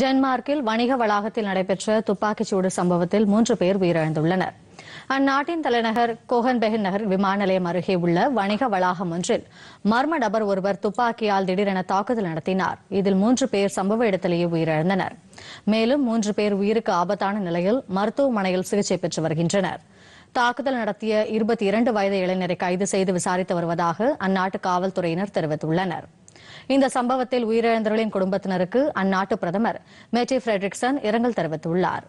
டென்மார்க்கில் வணிக வளாகத்தில் நடைபெற்ற துப்பாக்கிச்சூடு சம்பவத்தில் மூன்று பேர் உயிரிழந்துள்ளனர் அந்நாட்டின் தலைநகர் கோகன்பெகன் நகர் விமான நிலையம் அருகே உள்ள வணிக வளாகம் ஒன்றில் மர்ம நபர் ஒருவர் துப்பாக்கியால் திடீரென தாக்குதல் நடத்தினார் இதில் மூன்று பேர் சம்பவ இடத்திலேயே உயிரிழந்தனர் மேலும் மூன்று பேர் உயிருக்கு ஆபத்தான நிலையில் மருத்துவமனையில் சிகிச்சை பெற்று வருகின்றனர் தாக்குதல் நடத்திய இருபத்தி இரண்டு வயது இளைஞரை கைது செய்து விசாரித்து வருவதாக அந்நாட்டு காவல்துறையினர் தெரிவித்துள்ளனா் இந்த சம்பவத்தில் உயிரிழந்தவர்களின் குடும்பத்தினருக்கு அந்நாட்டு பிரதமர் மேட்டி பிரெட்ரிக்சன் இரங்கல் தெரிவித்துள்ளார்